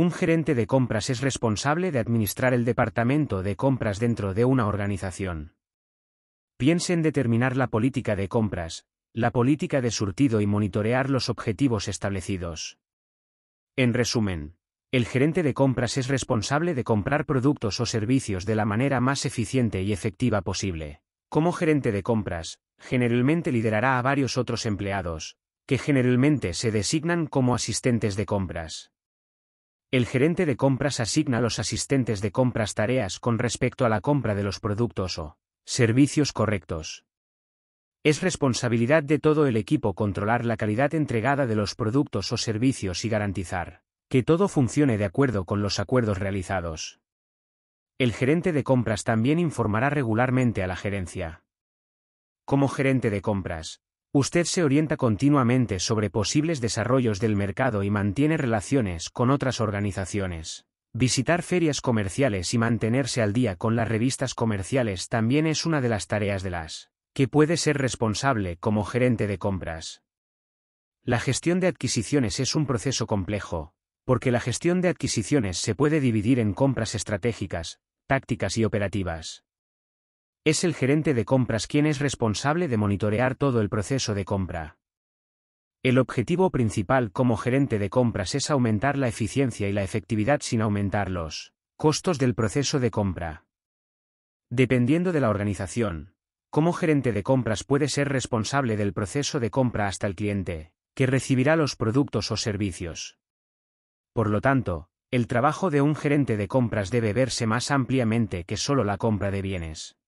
Un gerente de compras es responsable de administrar el departamento de compras dentro de una organización. Piense en determinar la política de compras, la política de surtido y monitorear los objetivos establecidos. En resumen, el gerente de compras es responsable de comprar productos o servicios de la manera más eficiente y efectiva posible. Como gerente de compras, generalmente liderará a varios otros empleados, que generalmente se designan como asistentes de compras. El gerente de compras asigna a los asistentes de compras tareas con respecto a la compra de los productos o servicios correctos. Es responsabilidad de todo el equipo controlar la calidad entregada de los productos o servicios y garantizar que todo funcione de acuerdo con los acuerdos realizados. El gerente de compras también informará regularmente a la gerencia. Como gerente de compras, Usted se orienta continuamente sobre posibles desarrollos del mercado y mantiene relaciones con otras organizaciones. Visitar ferias comerciales y mantenerse al día con las revistas comerciales también es una de las tareas de las que puede ser responsable como gerente de compras. La gestión de adquisiciones es un proceso complejo, porque la gestión de adquisiciones se puede dividir en compras estratégicas, tácticas y operativas. Es el gerente de compras quien es responsable de monitorear todo el proceso de compra. El objetivo principal como gerente de compras es aumentar la eficiencia y la efectividad sin aumentar los costos del proceso de compra. Dependiendo de la organización, como gerente de compras puede ser responsable del proceso de compra hasta el cliente, que recibirá los productos o servicios. Por lo tanto, el trabajo de un gerente de compras debe verse más ampliamente que solo la compra de bienes.